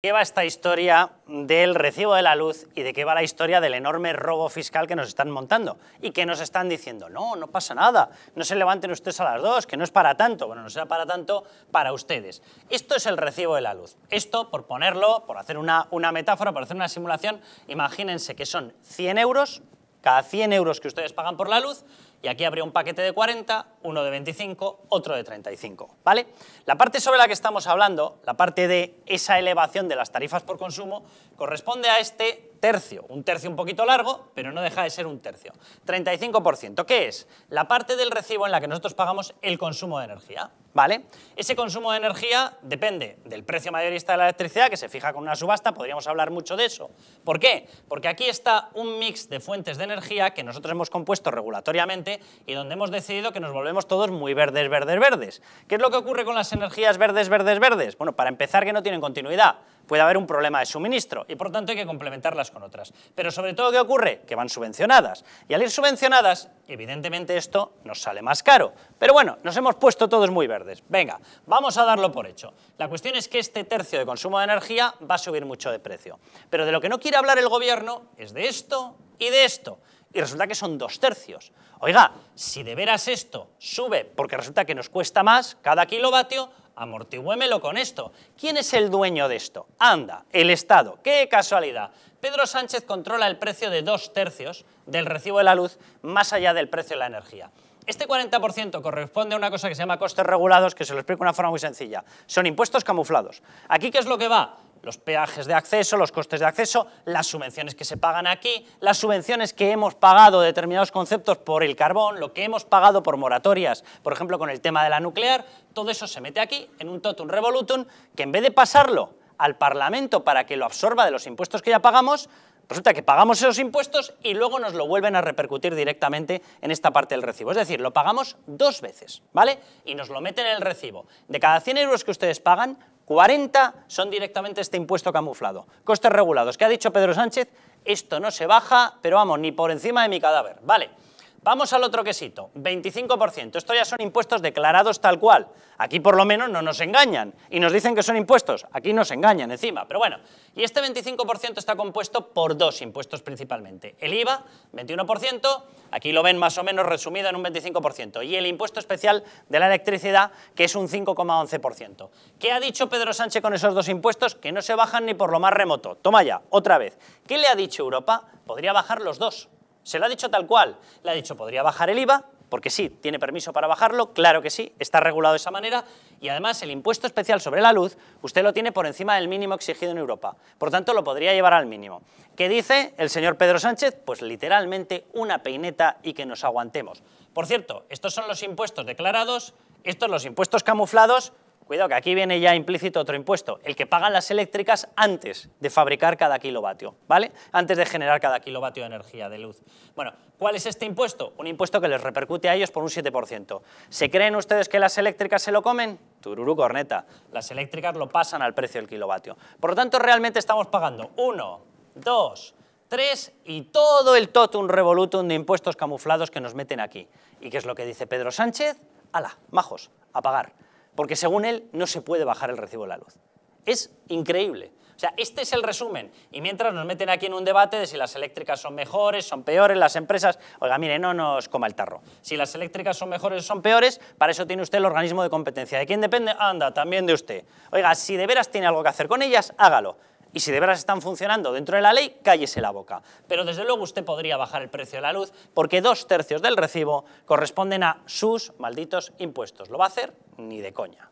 qué va esta historia del recibo de la luz y de qué va la historia del enorme robo fiscal que nos están montando y que nos están diciendo, no, no pasa nada, no se levanten ustedes a las dos, que no es para tanto, bueno, no será para tanto para ustedes. Esto es el recibo de la luz. Esto, por ponerlo, por hacer una, metáfora, por hacer una simulación, imagínense que son 100 euros, cada 100 euros que ustedes pagan por la luz, y aquí habría un paquete de 40, uno de 25, otro de 35, ¿vale? La parte sobre la que estamos hablando, la parte de esa elevación de las tarifas por consumo, corresponde a este tercio, un tercio un poquito largo, pero no deja de ser un tercio. 35%, ¿qué es? La parte del recibo en la que nosotros pagamos el consumo de energía, ¿vale? Ese consumo de energía depende del precio mayorista de la electricidad, que se fija con una subasta, podríamos hablar mucho de eso. ¿Por qué? Porque aquí está un mix de fuentes de energía que nosotros hemos compuesto regulatoriamente y donde hemos decidido que nos volvemos vemos todos muy verdes, verdes, verdes. ¿Qué es lo que ocurre con las energías verdes, verdes, verdes? Bueno, para empezar que no tienen continuidad, puede haber un problema de suministro y por tanto hay que complementarlas con otras. Pero sobre todo, ¿qué ocurre? Que van subvencionadas. Y al ir subvencionadas, evidentemente esto nos sale más caro. Pero bueno, nos hemos puesto todos muy verdes. Venga, vamos a darlo por hecho. La cuestión es que este tercio de consumo de energía va a subir mucho de precio. Pero de lo que no quiere hablar el gobierno es de esto y de esto y resulta que son dos tercios. Oiga, si de veras esto sube porque resulta que nos cuesta más cada kilovatio, amortiguémelo con esto. ¿Quién es el dueño de esto? Anda, el Estado. ¡Qué casualidad! Pedro Sánchez controla el precio de dos tercios del recibo de la luz más allá del precio de la energía. Este 40% corresponde a una cosa que se llama costes regulados, que se lo explico de una forma muy sencilla. Son impuestos camuflados. ¿Aquí qué es lo que va? los peajes de acceso, los costes de acceso, las subvenciones que se pagan aquí, las subvenciones que hemos pagado determinados conceptos por el carbón, lo que hemos pagado por moratorias, por ejemplo con el tema de la nuclear, todo eso se mete aquí en un totum revolutum que en vez de pasarlo al Parlamento para que lo absorba de los impuestos que ya pagamos, Resulta que pagamos esos impuestos y luego nos lo vuelven a repercutir directamente en esta parte del recibo. Es decir, lo pagamos dos veces, ¿vale? Y nos lo meten en el recibo. De cada 100 euros que ustedes pagan, 40 son directamente este impuesto camuflado. Costes regulados. ¿Qué ha dicho Pedro Sánchez? Esto no se baja, pero vamos, ni por encima de mi cadáver. Vale. Vamos al otro quesito, 25%. Esto ya son impuestos declarados tal cual. Aquí por lo menos no nos engañan y nos dicen que son impuestos. Aquí nos engañan encima, pero bueno. Y este 25% está compuesto por dos impuestos principalmente. El IVA, 21%, aquí lo ven más o menos resumido en un 25%, y el impuesto especial de la electricidad, que es un 5,11%. ¿Qué ha dicho Pedro Sánchez con esos dos impuestos? Que no se bajan ni por lo más remoto. Toma ya, otra vez. ¿Qué le ha dicho Europa? Podría bajar los dos se lo ha dicho tal cual. Le ha dicho, podría bajar el IVA, porque sí, tiene permiso para bajarlo, claro que sí, está regulado de esa manera y además el impuesto especial sobre la luz usted lo tiene por encima del mínimo exigido en Europa, por tanto lo podría llevar al mínimo. ¿Qué dice el señor Pedro Sánchez? Pues literalmente una peineta y que nos aguantemos. Por cierto, estos son los impuestos declarados, estos los impuestos camuflados Cuidado, que aquí viene ya implícito otro impuesto, el que pagan las eléctricas antes de fabricar cada kilovatio, ¿vale? Antes de generar cada kilovatio de energía, de luz. Bueno, ¿cuál es este impuesto? Un impuesto que les repercute a ellos por un 7%. ¿Se creen ustedes que las eléctricas se lo comen? Tururu corneta. Las eléctricas lo pasan al precio del kilovatio. Por lo tanto, realmente estamos pagando uno, 2, tres y todo el totum revolutum de impuestos camuflados que nos meten aquí. ¿Y qué es lo que dice Pedro Sánchez? ¡Hala, majos, a pagar porque según él no se puede bajar el recibo de la luz. Es increíble. O sea, este es el resumen. Y mientras nos meten aquí en un debate de si las eléctricas son mejores, son peores, las empresas... Oiga, mire, no nos coma el tarro. Si las eléctricas son mejores o son peores, para eso tiene usted el organismo de competencia. ¿De quién depende? Anda, también de usted. Oiga, si de veras tiene algo que hacer con ellas, hágalo y si de veras están funcionando dentro de la ley, cállese la boca. Pero desde luego usted podría bajar el precio de la luz porque dos tercios del recibo corresponden a sus malditos impuestos. ¿Lo va a hacer? Ni de coña.